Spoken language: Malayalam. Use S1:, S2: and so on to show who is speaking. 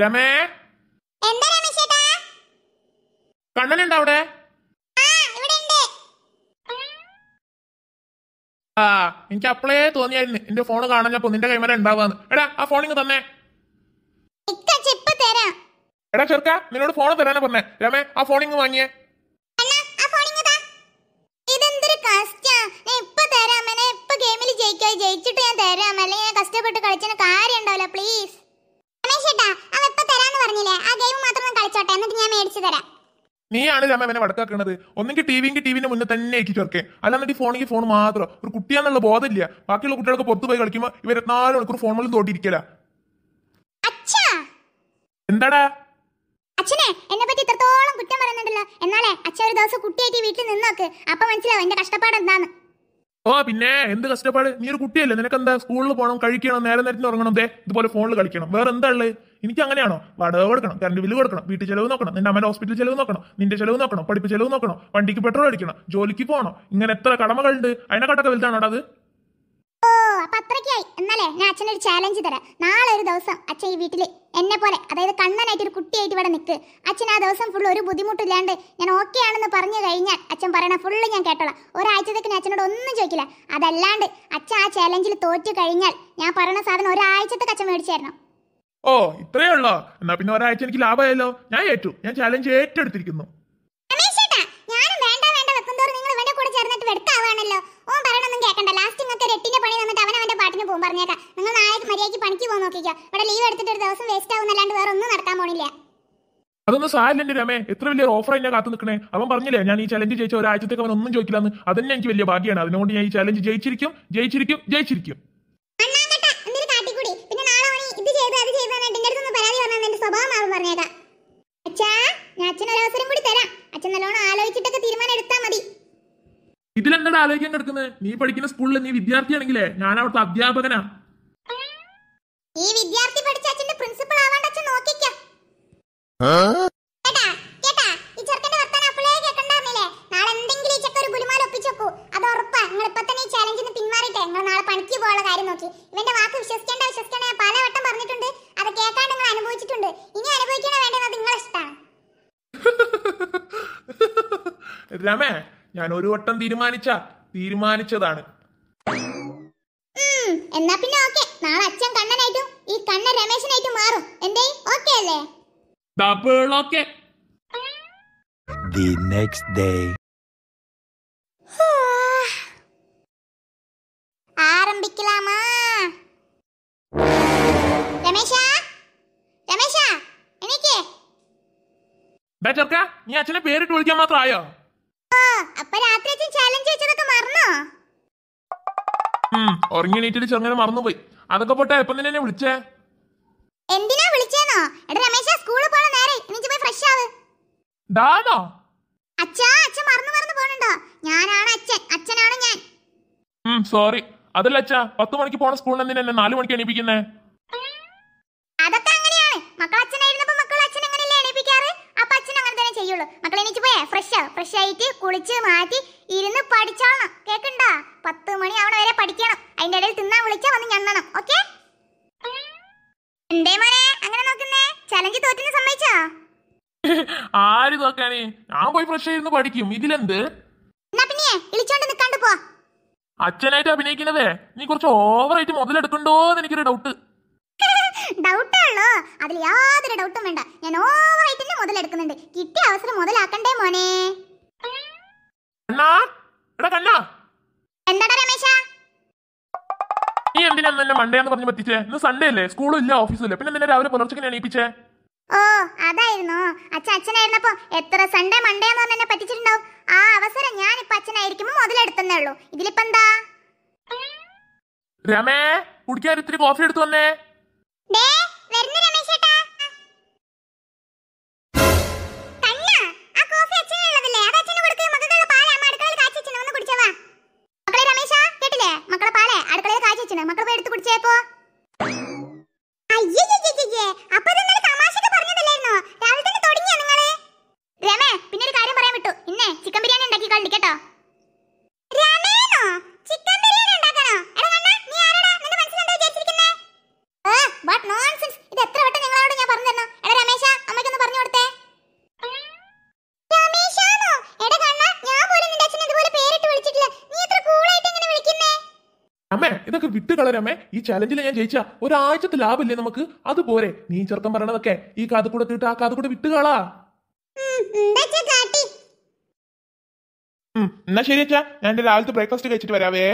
S1: രമേ കണ്ണനുണ്ടോ അവിടെ ആ എനിക്ക് അപ്പളേ തോന്നിയായിരുന്നു എന്റെ ഫോൺ കാണാഞ്ഞപ്പോ നിന്റെ കൈമര ഉണ്ടാവാന്ന് എടാ ആ ഫോൺ ഇങ്ങ് തന്നെ എടാ ചെറുക്ക നിന്നോട് ഫോൺ തരാനാ പറഞ്ഞേ രമേ ആ ഫോൺ ഇങ്ങ് വാങ്ങിയേ
S2: ജയിച്ചിട്ട് ഞാൻ തരാം അല്ലെങ്കിൽ ഞാൻ കഷ്ടപ്പെട്ട് കളിച്ചതിന് കാര്യം ഉണ്ടാവില്ല പ്ലീസ്
S1: ആയിക്കോട്ടെ എന്നിട്ട് ഞാൻ മേടിച്ചു തരാം നീയാണ് രമ എന്നെ വടക്കാക്കണത് ഒന്നെങ്കിൽ ടിവിക്ക് ടിവിന്റെ മുന്നേ തന്നെ ആക്കി ചേർക്കെ അല്ലാന്നിട്ട് ഫോണെങ്കിൽ ഫോൺ മാത്രം ഒരു കുട്ടിയാന്നുള്ള ബോധമില്ല ബാക്കിയുള്ള കുട്ടികളൊക്കെ പുറത്തു പോയി കളിക്കുമ്പോ ഇവർ നാല് മണിക്കൂർ ഫോണിലും തോട്ടിരിക്കല എന്താടാ അച്ഛനെ എന്നെ പറ്റി ഇത്രത്തോളം കുറ്റം പറയുന്നുണ്ടല്ലോ എന്നാലേ
S2: അച്ഛൻ ഒരു ദിവസം കുട്ടിയായിട്ട് വീട്ടിൽ നിന്നോക്ക് അപ്പൊ മനസ്സിലാവും എന്റെ കഷ്ടപ്പാട് എന്താന്ന്
S1: ഓ പിന്നെ എന്ത് കഷ്ടപ്പാട് നീ ഒരു കുട്ടിയല്ലേ നിനക്ക് എന്താ സ്കൂളിൽ പോകണം കഴിക്കണം നേരം നേരത്തിന് ഉറങ്ങണം ദേ ഇതുപോലെ ഫോണിൽ കളിക്കണം വേറെ എന്താ ഉള്ളത് എനിക്ക് അങ്ങനെയാണോ വാടക കൊടുക്കണം കറണ്ട് ബില്ല് കൊടുക്കണം വീട്ടിൽ ചെലവ് നോക്കണം നിന്റെ അമ്മയുടെ ഹോസ്പിറ്റൽ ചെലവ് നോക്കണം നിന്റെ ചെലവ് നോക്കണം പഠിപ്പ് ചെലവ് നോക്കണം വണ്ടിക്ക് പെട്രോൾ അടിക്കണം ജോലിക്ക് പോകണം ഇങ്ങനെ എത്ര കടമകളുണ്ട് അതിനെക്കാട്ടൊക്കെ വലുതാണോ അത്
S2: ഓ അപ്പൊ അത്രയ്ക്കായി എന്നാലേ ഞാൻ അച്ഛൻ ഒരു ചാലഞ്ച് തരാം നാളെ ഒരു ദിവസം അച്ഛൻ ഈ വീട്ടിൽ എന്നെ പോലെ അതായത് കണ്ണനായിട്ട് ഒരു കുട്ടിയായിട്ട് ഇവിടെ നിൽക്ക് അച്ഛൻ ആ ദിവസം ഫുള്ള് ഒരു ബുദ്ധിമുട്ടില്ലാണ്ട് ഞാൻ ഓക്കെ ആണെന്ന് പറഞ്ഞു കഴിഞ്ഞാൽ അച്ഛൻ പറയണ ഫുള്ള് ഞാൻ കേട്ടോളാം ഒരാഴ്ചത്തേക്ക് ഞാൻ അച്ഛനോട് ഒന്നും ചോദിക്കില്ല അതല്ലാണ്ട് അച്ഛൻ ആ ചാലഞ്ചിൽ തോറ്റു കഴിഞ്ഞാൽ ഞാൻ പറയണ സാധനം ഒരാഴ്ചത്തേക്ക് അച്ഛൻ മേടിച്ചായിരുന്നു
S1: ഓ ഇത്രയേ ഉള്ളോ എന്നാ പിന്നെ ഒരാഴ്ച എനിക്ക് ലാഭമായല്ലോ ഞാൻ ഏറ്റു ഞാൻ ചാലഞ്ച് ഏറ്റെടുത്തിരിക്കുന്നു
S2: നിങ്ങൾ നാളെ ലീവ് എടുത്തിട്ട് ഒരു ദിവസം വേസ്റ്റ് വേറെ ഒന്നും നടക്കാൻ
S1: അതൊന്നും സാരില്ലേ രമേ എത്ര വലിയ ഓഫർ ഞാൻ കാത്തു നിൽക്കണേ അവൻ പറഞ്ഞില്ലേ ഞാൻ ഈ ചലഞ്ച് ജയിച്ച ഒരാഴ്ചത്തേക്ക് അവൻ ഒന്നും ചോദിക്കില്ലെന്ന് അതന്നെ എനിക്ക് വലിയ ഭാഗ്യമാണ് അതിനോട് ഞാൻ ഈ ചലഞ്ച് ജയിച്ചിരിക്കും ജയിച്ചിരിക്കും ജയിച്ചിരിക്കും ആലോചിച്ചിട്ടൊക്കെ തീരുമാനം എടുത്താ മതി ഇതിലെന്താ ആലോചിക്കാൻ കിടക്കുന്നത് നീ പഠിക്കുന്ന സ്കൂളിൽ നീ വിദ്യാർത്ഥിയാണെങ്കിലേ ഞാൻ അവിടുത്തെ അധ്യാപകനാ ഈ വിദ്യാർത്ഥി പഠിച്ച അച്ഛന്റെ പ്രിൻസിപ്പൾ
S2: ആവാണ്ട് അച്ഛൻ നോക്കിക്കാം കേട്ടാ കേട്ടാ ഈ ചെറുക്കന്റെ വർത്താനം അപ്പോഴേ കേൾക്കണ്ടായിരുന്നില്ലേ നാളെ എന്തെങ്കിലും ഈ ചെക്ക ഒരു ഗുലുമാല ഒപ്പിച്ചു വെക്കൂ അത് ഉറപ്പാ ഈ ചാലഞ്ചിൽ നിന്ന് പിന്മാറിട്ടെ നാളെ പണിക്ക് പോകാനുള്ള കാര്യം നോക്കി ഇവന്റെ വാക്ക് വിശ്വസിക്കേണ്ട വിശ്വസിക്കേണ്ട ഞാൻ പലവട്ടം പറഞ്ഞിട്ടുണ്ട് അത് കേൾക്കാണ്ട് നിങ്ങൾ അനുഭവിച്ചിട്ടുണ്ട് ഇനി അനുഭവിക്കണ വേണ്ടത് നിങ്ങളെ ഇഷ്ടമാണ്
S1: രമേ ഞാൻ ഒരു വട്ടം തീരുമാനിച്ച തീരുമാനിച്ചതാണ്
S2: എന്നാ പിന്നെ ഓക്കേ നാളെ അച്ഛൻ കണ്ണനായിട്ടും ഈ കണ്ണ രമേശനായിട്ടും മാറും എന്തേ ഓക്കേ അല്ലേ
S1: double okay the
S2: next day ആരംഭിക്കലാമാ രമേശാ രമേശ എനിക്ക്
S1: ഡാ ചെറുക്ക നീ അച്ഛനെ പേരിട്ട് വിളിക്കാൻ മാത്രം ആയോ
S2: അപ്പൊ രാത്രി അച്ഛൻ ചാലഞ്ച് വെച്ചതൊക്കെ മറന്നോ
S1: ഉറങ്ങി എണീറ്റിട്ട് ചെറുങ്ങനെ മറന്നുപോയി അതൊക്കെ പോട്ടെ എപ്പം തന്നെ വിളിച്ചേ
S2: എന്തിനാ വിളിച്ചേന്നോ എടാ രമേശ സ്കൂളിൽ പോണ നേരെ എനിക്ക് പോയി ഫ്രഷ് ആവ് ഡാനോ അച്ഛാ അച്ഛൻ മറന്നു മറന്നു പോണണ്ടോ ഞാനാണ് അച്ഛൻ അച്ഛനാണ്
S1: ഞാൻ സോറി അതല്ല അച്ഛാ പത്ത് മണിക്ക് പോണ സ്കൂളിൽ എന്തിനാ എന്നെ നാലു മണിക്ക് എണീപ്പിക്കുന്നേ
S2: അതൊക്കെ അങ്ങനെയാണ് മക്കൾ കഴിയുള്ളൂ മക്കളെ എണീച്ച് പോയേ ഫ്രഷ് ഫ്രഷ് ആയിട്ട് കുളിച്ച് മാറ്റി ഇരുന്ന് പഠിച്ചോളണം കേക്കണ്ട പത്ത് മണി ആവണ വരെ പഠിക്കണം അതിന്റെ ഇടയിൽ തിന്നാൻ വിളിച്ചാ വന്ന് ഞണ്ണണം ഓക്കെ എന്തേ മോനെ അങ്ങനെ നോക്കുന്നേ ചലഞ്ച് തോറ്റിന് സമ്മതിച്ചോ
S1: ആര് നോക്കാനേ ഞാൻ പോയി ഫ്രഷ് ഇരുന്ന് പഠിക്കും ഇതിലെന്ത് പിന്നെ വിളിച്ചോണ്ട് നിക്കാണ്ട് പോ അച്ഛനായിട്ട് അഭിനയിക്കുന്നതേ നീ കുറച്ച് ഓവറായിട്ട് മുതലെടുക്കണ്ടോ എന്ന് എനിക്കൊരു ഡൗട്ട് ഡൗട്ടേ ഉള്ളോ നീ എന്തിനാ നല്ല മൺഡേ എന്ന് പറ്റിച്ചേ ഇന്ന് സൺഡേ അല്ലേ സ്കൂളും ഇല്ല ഓഫീസും ഇല്ല പിന്നെ നിന്നെ രാവിലെ പുലർച്ചയ്ക്ക്
S2: എണീപ്പിച്ചേ ഓ അതായിരുന്നു അച്ഛൻ അച്ഛനായിരുന്നപ്പോ എത്ര സൺഡേ മണ്ടേ എന്ന് എന്നെ പറ്റിച്ചിട്ടുണ്ടാവും ആ അവസരം ഞാൻ ഇപ്പൊ അച്ഛനായിരിക്കുമ്പോ മുതലെടുത്തേ ഉള്ളൂ ഇതിലിപ്പെന്താ
S1: രമേ കുടിക്കാൻ ഇത്തിരി കോഫി എടുത്തു വന്നേ
S2: കാണിച്ചേപ്പോ അയ്യേ അപ്പതന്നെ
S1: ഇതൊക്കെ വിട്ട് കളരമേ ഈ ചലഞ്ചിൽ ഞാൻ ജയിച്ച ഒരാഴ്ചത്തെ ലാഭമില്ലേ നമുക്ക് അതുപോരെ നീ ചെറുക്കം പറയണതൊക്കെ ഈ കാതുകൂടെ തീട്ട് ആ വിട്ട് കളാ എന്നാ ശരി അച്ഛാ ഞാൻ രാവിലത്തെ ബ്രേക്ക്ഫാസ്റ്റ് കഴിച്ചിട്ട് വരാവേ